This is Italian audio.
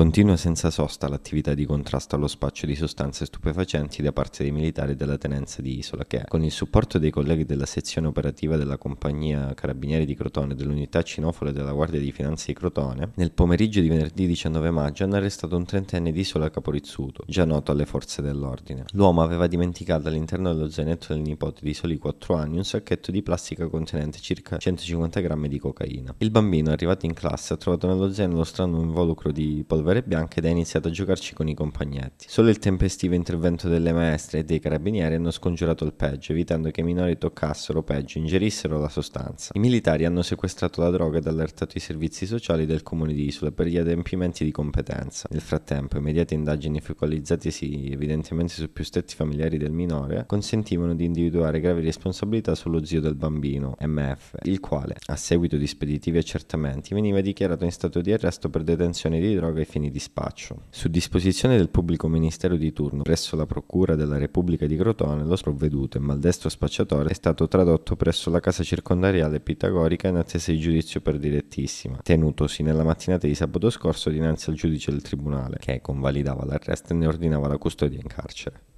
Continua senza sosta l'attività di contrasto allo spaccio di sostanze stupefacenti da parte dei militari della tenenza di Isola che, con il supporto dei colleghi della sezione operativa della compagnia Carabinieri di Crotone e dell'unità cinofole della Guardia di Finanza di Crotone, nel pomeriggio di venerdì 19 maggio hanno arrestato un trentenne di Isola Caporizzuto, già noto alle forze dell'ordine. L'uomo aveva dimenticato all'interno dello zainetto del nipote di soli 4 anni un sacchetto di plastica contenente circa 150 grammi di cocaina. Il bambino, arrivato in classe, ha trovato nello zaino lo strano involucro di polvere polvere bianca ed ha iniziato a giocarci con i compagnetti. Solo il tempestivo intervento delle maestre e dei carabinieri hanno scongiurato il peggio, evitando che i minori toccassero, o peggio, ingerissero la sostanza. I militari hanno sequestrato la droga ed allertato i servizi sociali del comune di Isola per gli adempimenti di competenza. Nel frattempo, immediate indagini focalizzatesi evidentemente su più stretti familiari del minore consentivano di individuare gravi responsabilità sullo zio del bambino, MF, il quale, a seguito di speditivi accertamenti, veniva dichiarato in stato di arresto per detenzione di droga e fini di spaccio. Su disposizione del pubblico ministero di turno presso la Procura della Repubblica di Crotone, lo sprovveduto e maldestro spacciatore è stato tradotto presso la casa circondariale pitagorica in attesa di giudizio per direttissima, tenutosi nella mattinata di sabato scorso dinanzi al giudice del tribunale, che convalidava l'arresto e ne ordinava la custodia in carcere.